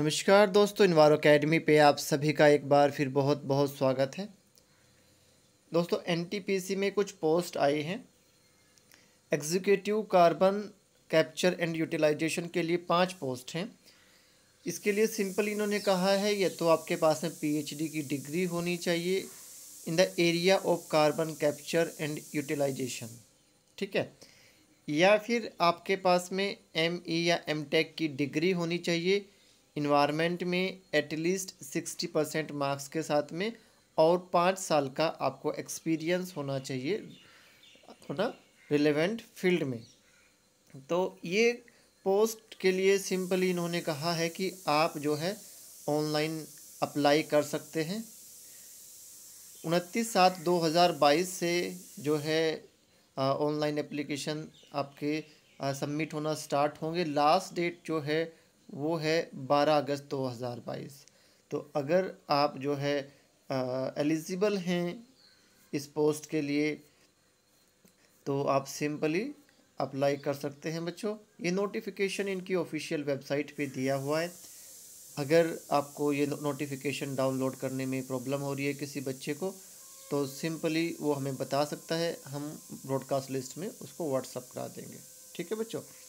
नमस्कार दोस्तों इनवारो अकेडमी पे आप सभी का एक बार फिर बहुत बहुत स्वागत है दोस्तों एनटीपीसी में कुछ पोस्ट आई हैं executive carbon capture and utilization के लिए पांच पोस्ट हैं इसके लिए सिंपल इन्होंने कहा है ये तो आपके पास में पीएचडी की डिग्री होनी चाहिए in the area of carbon capture and utilization ठीक है या फिर आपके पास में एम e या एम की डिग्री होनी चाहिए इन्वायरमेंट में एटलीस्ट सिक्सटी परसेंट मार्क्स के साथ में और पाँच साल का आपको एक्सपीरियंस होना चाहिए अपना रिलेवेंट फील्ड में तो ये पोस्ट के लिए सिंपली इन्होंने कहा है कि आप जो है ऑनलाइन अप्लाई कर सकते हैं उनतीस सात दो हज़ार बाईस से जो है ऑनलाइन एप्लीकेशन आपके सबमिट होना स्टार्ट होंगे लास्ट डेट जो है वो है 12 अगस्त 2022 तो अगर आप जो है एलिजिबल हैं इस पोस्ट के लिए तो आप सिंपली अप्लाई कर सकते हैं बच्चों ये नोटिफिकेशन इनकी ऑफिशियल वेबसाइट पे दिया हुआ है अगर आपको ये नोटिफिकेशन डाउनलोड करने में प्रॉब्लम हो रही है किसी बच्चे को तो सिंपली वो हमें बता सकता है हम ब्रॉडकास्ट लिस्ट में उसको व्हाट्सअप करा देंगे ठीक है बच्चों